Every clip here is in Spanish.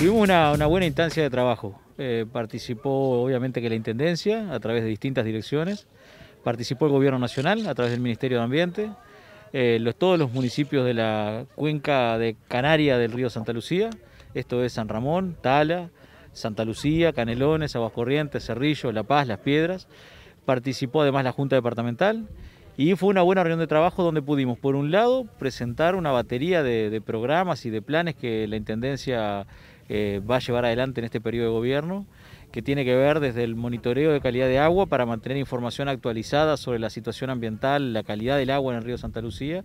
Tuvimos una, buena instancia de trabajo. Eh, participó obviamente que la Intendencia a través de distintas direcciones, participó el Gobierno Nacional a través del Ministerio de Ambiente, eh, todos los municipios de la cuenca de Canaria del río Santa Lucía, esto es San Ramón, Tala, Santa Lucía, Canelones, Aguas Corrientes, Cerrillo, La Paz, Las Piedras. Participó además la Junta Departamental y fue una buena reunión de trabajo donde pudimos, por un lado, presentar una batería de, programas y de planes que la Intendencia eh, va a llevar adelante en este periodo de gobierno, que tiene que ver desde el monitoreo de calidad de agua para mantener información actualizada sobre la situación ambiental, la calidad del agua en el río Santa Lucía,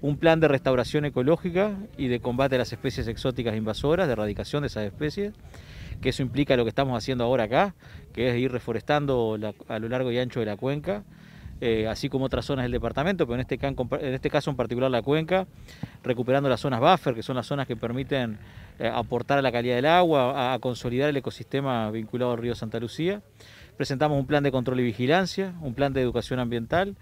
un plan de restauración ecológica y de combate a las especies exóticas invasoras, de erradicación de esas especies que eso implica lo que estamos haciendo ahora acá, que es ir reforestando a lo largo y ancho de la cuenca, eh, así como otras zonas del departamento, pero este en este, caso en particular la cuenca, recuperando las zonas buffer, que son las zonas que permiten eh, aportar a la calidad del agua, a consolidar el ecosistema vinculado al río Santa Lucía. Presentamos un plan de control y vigilancia, un plan de educación ambiental,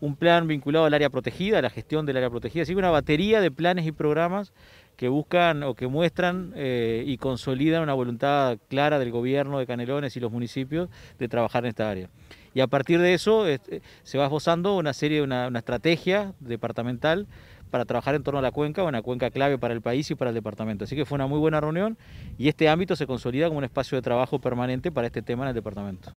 un plan vinculado al área protegida, a la gestión del área protegida, así que una batería de planes y programas que buscan o que muestran eh, y consolidan una voluntad clara del gobierno de Canelones y los municipios de trabajar en esta área. Y a partir de eso este, se va esbozando una serie, una estrategia departamental para trabajar en torno a la cuenca, una cuenca clave para el país y para el departamento. Así que fue una muy buena reunión y este ámbito se consolida como un espacio de trabajo permanente para este tema en el departamento.